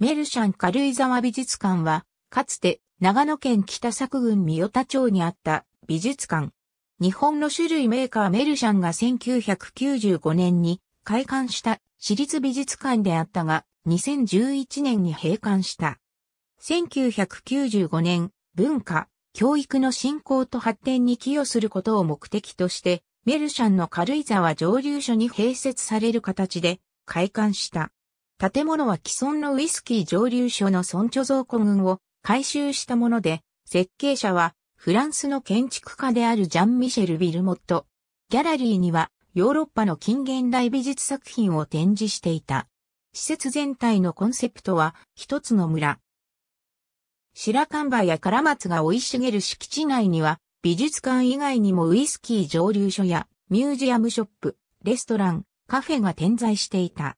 メルシャン軽井沢美術館は、かつて長野県北作郡三代田町にあった美術館。日本の種類メーカーメルシャンが1995年に開館した私立美術館であったが、2011年に閉館した。1995年、文化、教育の振興と発展に寄与することを目的として、メルシャンの軽井沢上流所に併設される形で開館した。建物は既存のウイスキー蒸留所の村貯蔵庫群を改修したもので、設計者はフランスの建築家であるジャン・ミシェル・ビルモット。ギャラリーにはヨーロッパの近現代美術作品を展示していた。施設全体のコンセプトは一つの村。白樺葉やマツが生い茂る敷地内には美術館以外にもウイスキー蒸留所やミュージアムショップ、レストラン、カフェが点在していた。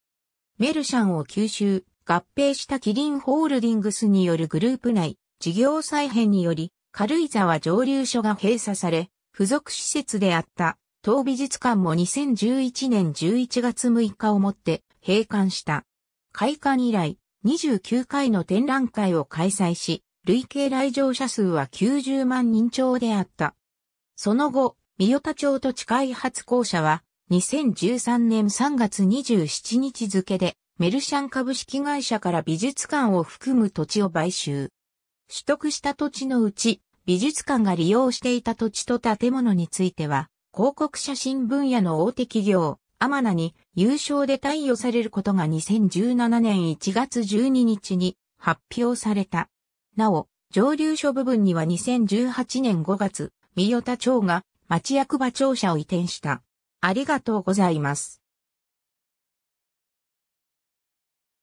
メルシャンを吸収、合併したキリンホールディングスによるグループ内、事業再編により、軽井沢上流所が閉鎖され、付属施設であった当美術館も2011年11月6日をもって閉館した。開館以来、29回の展覧会を開催し、累計来場者数は90万人超であった。その後、三代田町土地開発公社は、2013年3月27日付で、メルシャン株式会社から美術館を含む土地を買収。取得した土地のうち、美術館が利用していた土地と建物については、広告写真分野の大手企業、アマナに優勝で貸与されることが2017年1月12日に発表された。なお、上流所部分には2018年5月、三代田町が町役場庁舎を移転した。ありがとうございます。